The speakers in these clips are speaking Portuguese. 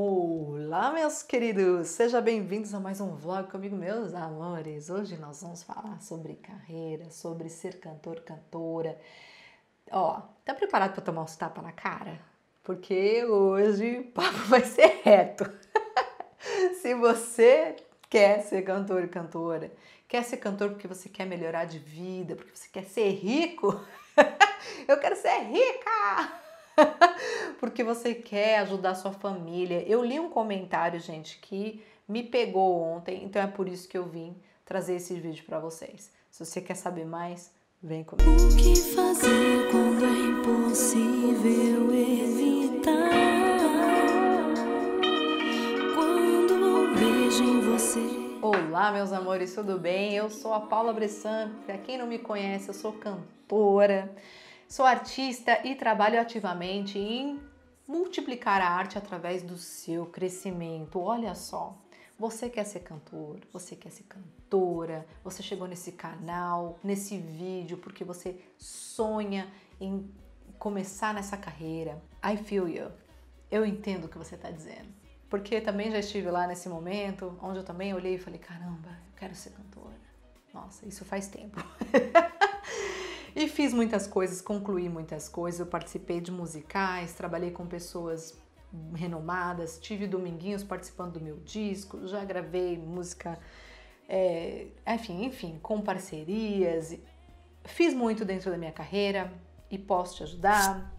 Olá, meus queridos! Sejam bem-vindos a mais um vlog comigo, meus amores! Hoje nós vamos falar sobre carreira, sobre ser cantor, cantora. Ó, tá preparado para tomar uns tapas na cara? Porque hoje o papo vai ser reto. Se você quer ser cantor e cantora, quer ser cantor porque você quer melhorar de vida, porque você quer ser rico, eu quero ser rica! porque você quer ajudar sua família. Eu li um comentário, gente, que me pegou ontem, então é por isso que eu vim trazer esse vídeo para vocês. Se você quer saber mais, vem comigo. O que fazer quando é impossível evitar? Quando vejo em você Olá, meus amores, tudo bem? Eu sou a Paula Bressan. Para quem não me conhece, eu sou cantora. Sou artista e trabalho ativamente em multiplicar a arte através do seu crescimento. Olha só, você quer ser cantor, você quer ser cantora, você chegou nesse canal, nesse vídeo porque você sonha em começar nessa carreira. I feel you. Eu entendo o que você está dizendo. Porque também já estive lá nesse momento onde eu também olhei e falei: caramba, eu quero ser cantora. Nossa, isso faz tempo. E fiz muitas coisas, concluí muitas coisas. Eu participei de musicais, trabalhei com pessoas renomadas, tive dominguinhos participando do meu disco, já gravei música, é, enfim, enfim, com parcerias. Fiz muito dentro da minha carreira e posso te ajudar.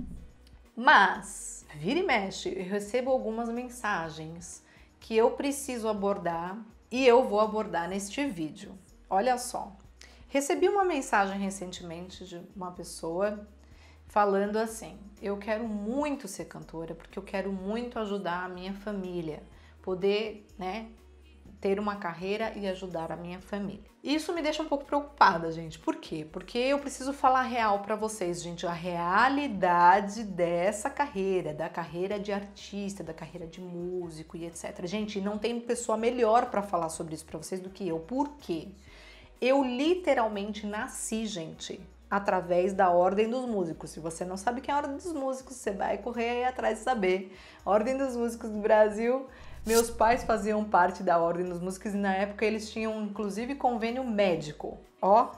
Mas, vira e mexe, eu recebo algumas mensagens que eu preciso abordar e eu vou abordar neste vídeo. Olha só, Recebi uma mensagem recentemente de uma pessoa falando assim: Eu quero muito ser cantora porque eu quero muito ajudar a minha família, poder, né? Ter uma carreira e ajudar a minha família. Isso me deixa um pouco preocupada, gente. Por quê? Porque eu preciso falar real para vocês, gente, a realidade dessa carreira, da carreira de artista, da carreira de músico e etc. Gente, não tem pessoa melhor para falar sobre isso para vocês do que eu. Por quê? Eu literalmente nasci, gente, através da Ordem dos Músicos. Se você não sabe quem é a Ordem dos Músicos, você vai correr aí atrás de saber. Ordem dos Músicos do Brasil. Meus pais faziam parte da Ordem dos Músicos e na época eles tinham inclusive convênio médico. Ó,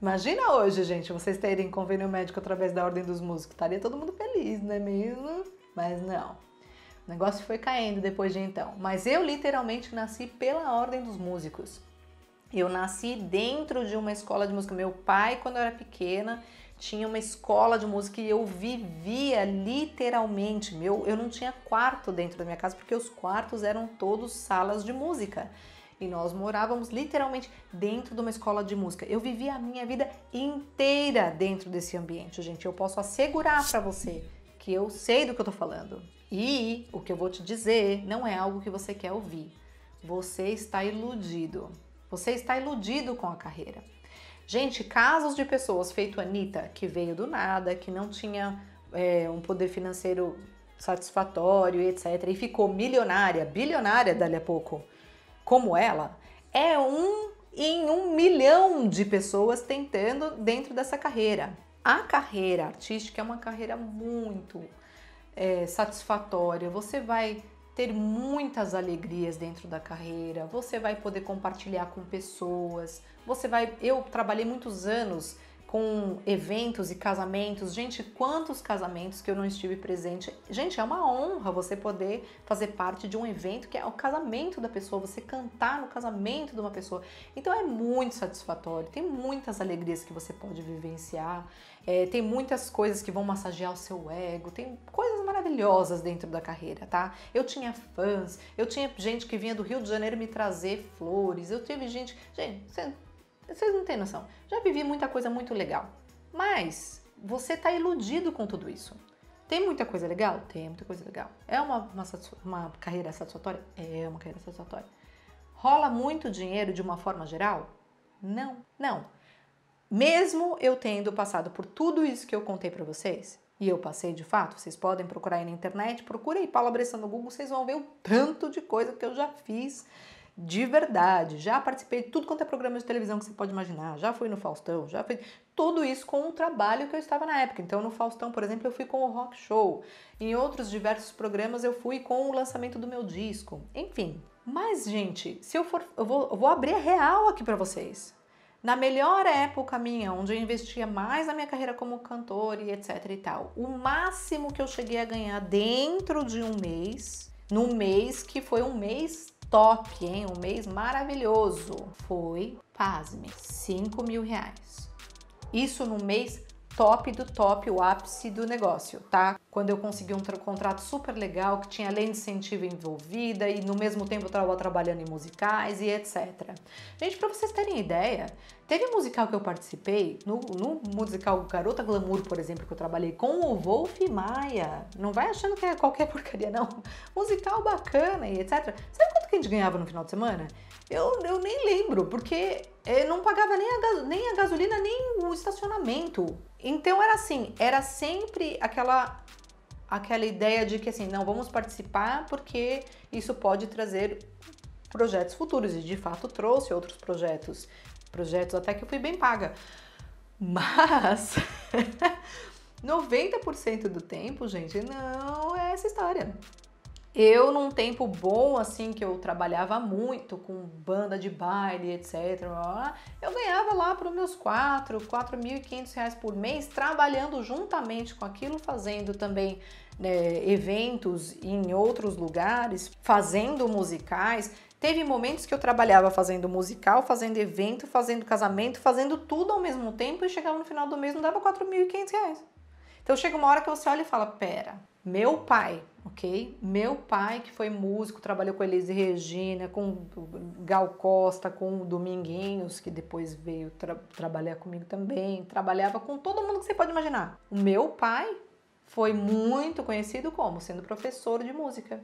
Imagina hoje, gente, vocês terem convênio médico através da Ordem dos Músicos. Estaria todo mundo feliz, não é mesmo? Mas não. O negócio foi caindo depois de então. Mas eu literalmente nasci pela Ordem dos Músicos. Eu nasci dentro de uma escola de música. Meu pai, quando eu era pequena, tinha uma escola de música e eu vivia literalmente. Meu, eu não tinha quarto dentro da minha casa porque os quartos eram todos salas de música. E nós morávamos literalmente dentro de uma escola de música. Eu vivia a minha vida inteira dentro desse ambiente, gente. Eu posso assegurar para você que eu sei do que eu tô falando. E o que eu vou te dizer não é algo que você quer ouvir. Você está iludido. Você está iludido com a carreira. Gente, casos de pessoas feito Anitta, que veio do nada, que não tinha é, um poder financeiro satisfatório, etc., e ficou milionária, bilionária dali a pouco, como ela, é um em um milhão de pessoas tentando dentro dessa carreira. A carreira artística é uma carreira muito é, satisfatória. Você vai ter muitas alegrias dentro da carreira, você vai poder compartilhar com pessoas, você vai. Eu trabalhei muitos anos com eventos e casamentos. Gente, quantos casamentos que eu não estive presente. Gente, é uma honra você poder fazer parte de um evento que é o casamento da pessoa, você cantar no casamento de uma pessoa. Então é muito satisfatório, tem muitas alegrias que você pode vivenciar, é, tem muitas coisas que vão massagear o seu ego, tem coisas maravilhosas dentro da carreira, tá? Eu tinha fãs, eu tinha gente que vinha do Rio de Janeiro me trazer flores, eu tive gente. Gente, você vocês não têm noção. Já vivi muita coisa muito legal. Mas você está iludido com tudo isso. Tem muita coisa legal? Tem muita coisa legal. É uma, uma, uma carreira satisfatória? É uma carreira satisfatória. Rola muito dinheiro de uma forma geral? Não, não. Mesmo eu tendo passado por tudo isso que eu contei para vocês, e eu passei de fato, vocês podem procurar aí na internet, procurem Paula Bressan no Google, vocês vão ver o tanto de coisa que eu já fiz de verdade. Já participei de tudo quanto é programa de televisão que você pode imaginar. Já fui no Faustão, já fui. Tudo isso com o trabalho que eu estava na época. Então, no Faustão, por exemplo, eu fui com o Rock Show. Em outros diversos programas, eu fui com o lançamento do meu disco. Enfim. Mas, gente, se eu for. Eu vou, eu vou abrir a real aqui para vocês. Na melhor época minha, onde eu investia mais na minha carreira como cantora e etc e tal, o máximo que eu cheguei a ganhar dentro de um mês, num mês que foi um mês top, hein? Um mês maravilhoso. Foi, pasme, 5 mil reais. Isso num mês top do top, o ápice do negócio, tá? quando eu consegui um contrato super legal, que tinha lei de incentivo envolvida e no mesmo tempo eu estava trabalhando em musicais e etc. Gente, para vocês terem ideia, teve um musical que eu participei, no, no, musical Garota Glamour, por exemplo, que eu trabalhei com o Wolf Maia. Não vai achando que é qualquer porcaria, não. Musical bacana e etc. Sabe quanto que a gente ganhava no final de semana? Eu, eu nem lembro, porque eu eh, não pagava nem a, nem a gasolina, nem o estacionamento. Então era assim, era sempre aquela aquela ideia de que assim, não vamos participar porque isso pode trazer projetos futuros e de fato trouxe outros projetos, projetos até que eu fui bem paga. Mas 90% do tempo, gente, não é essa história. Eu, num tempo bom, assim, que eu trabalhava muito com banda de baile, etc., eu ganhava lá para os meus e quinhentos reais por mês, trabalhando juntamente com aquilo, fazendo também né, eventos em outros lugares, fazendo musicais. Teve momentos que eu trabalhava fazendo musical, fazendo evento, fazendo casamento, fazendo tudo ao mesmo tempo e chegava no final do mês não dava quinhentos reais. Então chega uma hora que você olha e fala, pera, meu pai ok? Meu pai, que foi músico, trabalhou com Elise Regina, com Gal Costa, com Dominguinhos, que depois veio tra trabalhar comigo também, trabalhava com todo mundo que você pode imaginar. O meu pai foi muito conhecido como sendo professor de música.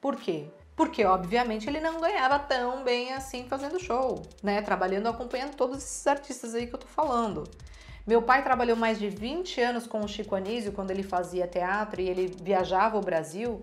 Por quê? Porque, obviamente, ele não ganhava tão bem assim fazendo show, né? Trabalhando, acompanhando todos esses artistas aí que eu tô falando. Meu pai trabalhou mais de 20 anos com o Chico Anísio quando ele fazia teatro e ele viajava o Brasil.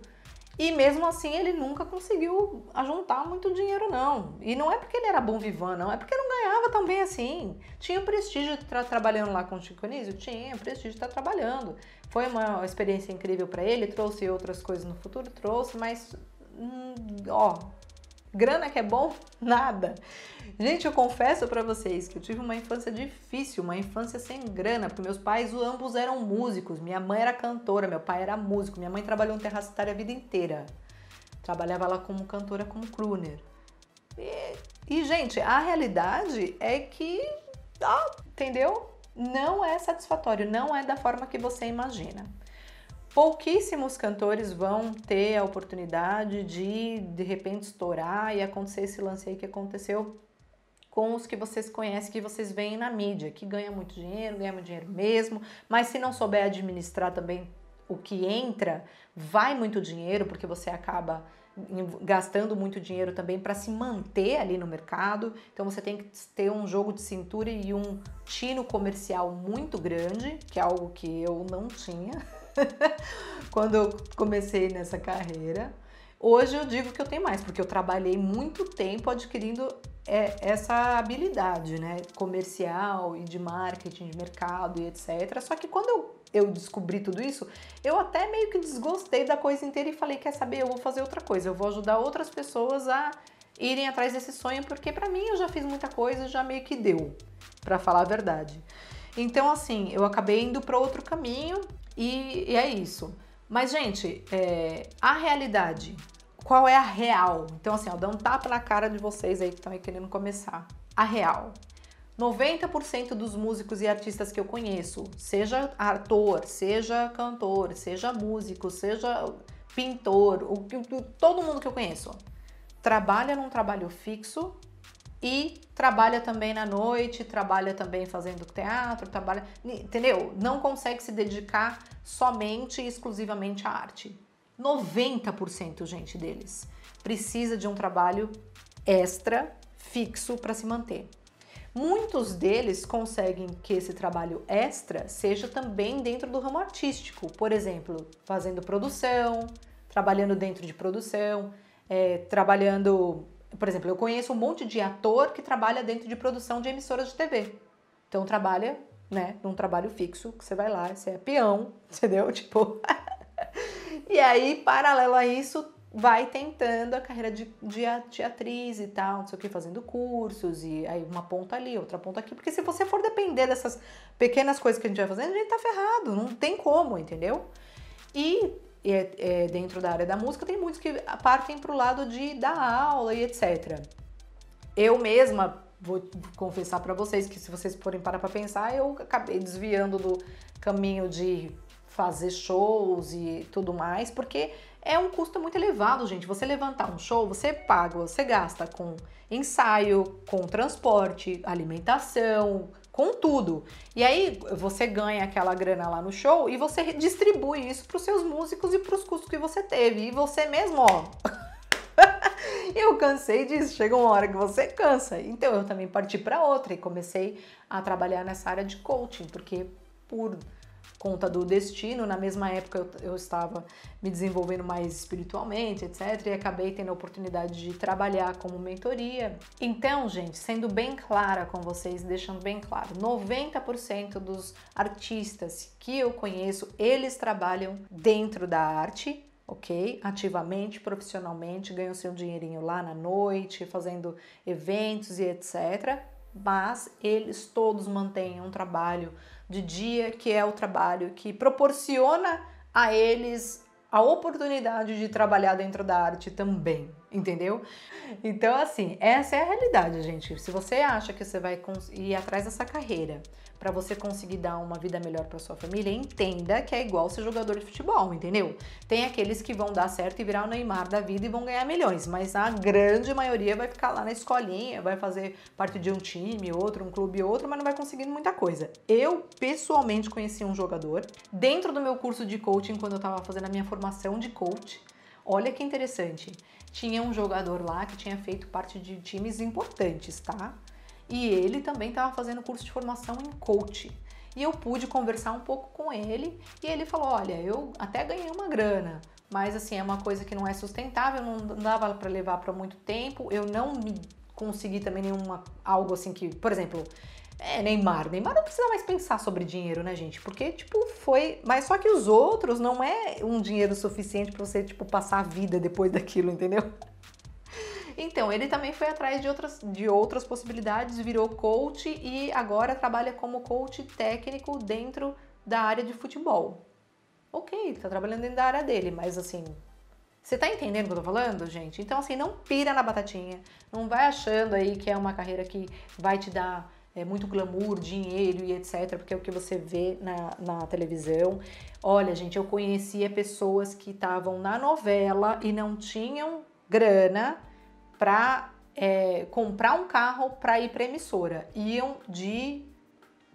E mesmo assim ele nunca conseguiu ajuntar muito dinheiro, não. E não é porque ele era bom vivan, não, é porque não ganhava tão bem assim. Tinha o prestígio de estar tá trabalhando lá com o Chico Anísio? Tinha, o prestígio de estar tá trabalhando. Foi uma experiência incrível para ele, trouxe outras coisas no futuro, trouxe, mas hum, ó, Grana que é bom? Nada. Gente, eu confesso para vocês que eu tive uma infância difícil, uma infância sem grana, porque meus pais ambos eram músicos. Minha mãe era cantora, meu pai era músico. Minha mãe trabalhou em terracitária a vida inteira. Trabalhava lá como cantora, como crooner. E, e gente, a realidade é que, ó, entendeu? Não é satisfatório, não é da forma que você imagina pouquíssimos cantores vão ter a oportunidade de de repente estourar e acontecer esse lance aí que aconteceu com os que vocês conhecem, que vocês veem na mídia, que ganha muito dinheiro, ganha muito dinheiro mesmo, mas se não souber administrar também o que entra, vai muito dinheiro, porque você acaba gastando muito dinheiro também para se manter ali no mercado. Então você tem que ter um jogo de cintura e um tino comercial muito grande, que é algo que eu não tinha. quando eu comecei nessa carreira. Hoje eu digo que eu tenho mais, porque eu trabalhei muito tempo adquirindo é, essa habilidade né, comercial e de marketing, de mercado e etc. Só que quando eu, eu descobri tudo isso, eu até meio que desgostei da coisa inteira e falei: quer saber, eu vou fazer outra coisa, eu vou ajudar outras pessoas a irem atrás desse sonho, porque para mim eu já fiz muita coisa, já meio que deu, para falar a verdade. Então, assim, eu acabei indo para outro caminho, e, e é isso. Mas, gente, é, a realidade, qual é a real? Então, assim, eu dou um tapa na cara de vocês aí que estão aí querendo começar. A real. 90% dos músicos e artistas que eu conheço, seja ator, seja cantor, seja músico, seja pintor, o, todo mundo que eu conheço, trabalha num trabalho fixo e trabalha também na noite, trabalha também fazendo teatro, trabalha, entendeu? Não consegue se dedicar somente e exclusivamente à arte. 90%, gente, deles precisa de um trabalho extra, fixo para se manter. Muitos deles conseguem que esse trabalho extra seja também dentro do ramo artístico, por exemplo, fazendo produção, trabalhando dentro de produção, é, trabalhando por exemplo, eu conheço um monte de ator que trabalha dentro de produção de emissoras de TV. Então trabalha, né, num trabalho fixo, que você vai lá, você é peão, entendeu? Tipo. e aí, paralelo a isso, vai tentando a carreira de, de, de atriz e tal, não sei o que, fazendo cursos, e aí uma ponta ali, outra ponta aqui. Porque se você for depender dessas pequenas coisas que a gente vai fazendo, a gente tá ferrado, não tem como, entendeu? E é, é, dentro da área da música, tem muitos que partem para o lado de dar aula e etc. Eu mesma vou confessar para vocês que se vocês forem parar para pensar, eu acabei desviando do caminho de fazer shows e tudo mais, porque é um custo muito elevado, gente. Você levantar um show, você paga, você gasta com ensaio, com transporte, alimentação, com tudo. E aí você ganha aquela grana lá no show e você distribui isso para os seus músicos e para os custos que você teve. E você mesmo, ó. eu cansei disso. Chega uma hora que você cansa. Então eu também parti para outra e comecei a trabalhar nessa área de coaching, porque por conta do destino. Na mesma época eu, eu, estava me desenvolvendo mais espiritualmente, etc. E acabei tendo a oportunidade de trabalhar como mentoria. Então, gente, sendo bem clara com vocês, deixando bem claro, 90% dos artistas que eu conheço, eles trabalham dentro da arte, ok? Ativamente, profissionalmente, ganham seu dinheirinho lá na noite, fazendo eventos e etc. Mas eles todos mantêm um trabalho de dia, que é o trabalho que proporciona a eles a oportunidade de trabalhar dentro da arte também, entendeu? Então, assim, essa é a realidade, gente. Se você acha que você vai ir atrás dessa carreira para você conseguir dar uma vida melhor para sua família, entenda que é igual ser jogador de futebol, entendeu? Tem aqueles que vão dar certo e virar o Neymar da vida e vão ganhar milhões, mas a grande maioria vai ficar lá na escolinha, vai fazer parte de um time, outro, um clube, outro, mas não vai conseguir muita coisa. Eu pessoalmente conheci um jogador dentro do meu curso de coaching quando eu estava fazendo a minha formação de coach. Olha que interessante. Tinha um jogador lá que tinha feito parte de times importantes, tá? e ele também estava fazendo curso de formação em coach. E eu pude conversar um pouco com ele e ele falou: Olha, eu até ganhei uma grana, mas assim, é uma coisa que não é sustentável, não dava para levar para muito tempo. Eu não consegui também nenhuma algo assim que, por exemplo, é, Neymar. Neymar não precisa mais pensar sobre dinheiro, né, gente? Porque, tipo, foi. Mas só que os outros não é um dinheiro suficiente para você, tipo, passar a vida depois daquilo, entendeu? Então, ele também foi atrás de outras, de outras possibilidades, virou coach e agora trabalha como coach técnico dentro da área de futebol. Ok, tá trabalhando dentro da área dele, mas assim, você tá entendendo o que eu tô falando, gente? Então, assim, não pira na batatinha. Não vai achando aí que é uma carreira que vai te dar é, muito glamour, dinheiro e etc., porque é o que você vê na, na televisão. Olha, gente, eu conhecia pessoas que estavam na novela e não tinham grana para é, comprar um carro para ir para emissora. Iam de,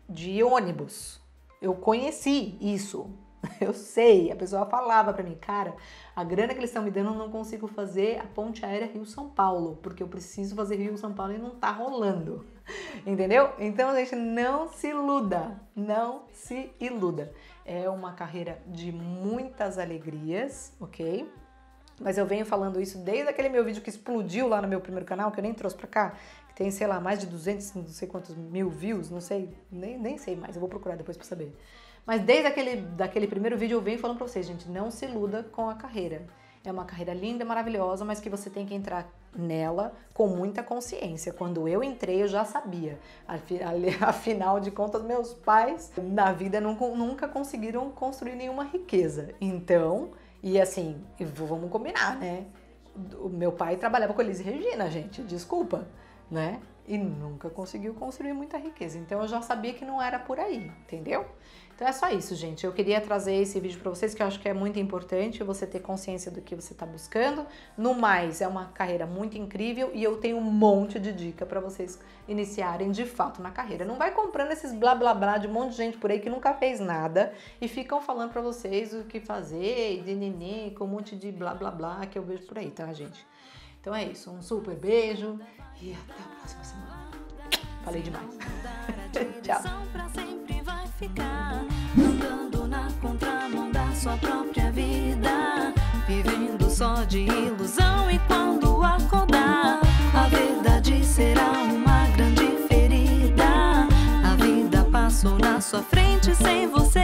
de ônibus. Eu conheci isso. Eu sei, a pessoa falava para mim, cara, a grana que eles estão me dando eu não consigo fazer a ponte aérea Rio-São Paulo, porque eu preciso fazer Rio-São Paulo e não tá rolando. Entendeu? Então, a gente, não se iluda, não se iluda. É uma carreira de muitas alegrias, ok? Mas eu venho falando isso desde aquele meu vídeo que explodiu lá no meu primeiro canal, que eu nem trouxe pra cá, que tem, sei lá, mais de 200, não sei quantos mil views, não sei, nem, nem sei mais, eu vou procurar depois pra saber. Mas desde aquele daquele primeiro vídeo eu venho falando pra vocês, gente, não se iluda com a carreira. É uma carreira linda, maravilhosa, mas que você tem que entrar nela com muita consciência. Quando eu entrei, eu já sabia. Afinal de contas, meus pais na vida nunca conseguiram construir nenhuma riqueza. Então, e assim, vamos combinar, né? O meu pai trabalhava com Elis Regina, gente, desculpa, né? e nunca conseguiu construir muita riqueza. Então eu já sabia que não era por aí, entendeu? Então é só isso, gente. Eu queria trazer esse vídeo para vocês que eu acho que é muito importante você ter consciência do que você está buscando. No mais, é uma carreira muito incrível e eu tenho um monte de dica para vocês iniciarem de fato na carreira. Não vai comprando esses blá blá blá de um monte de gente por aí que nunca fez nada e ficam falando para vocês o que fazer de neném com um monte de blá blá blá que eu vejo por aí, tá, gente? Então é isso, um super beijo e até a próxima semana. Falei demais. Tchau. Andando na contramão da sua própria vida, vivendo só de ilusão. E quando acordar, a verdade será uma grande ferida. A vida passou na sua frente sem você.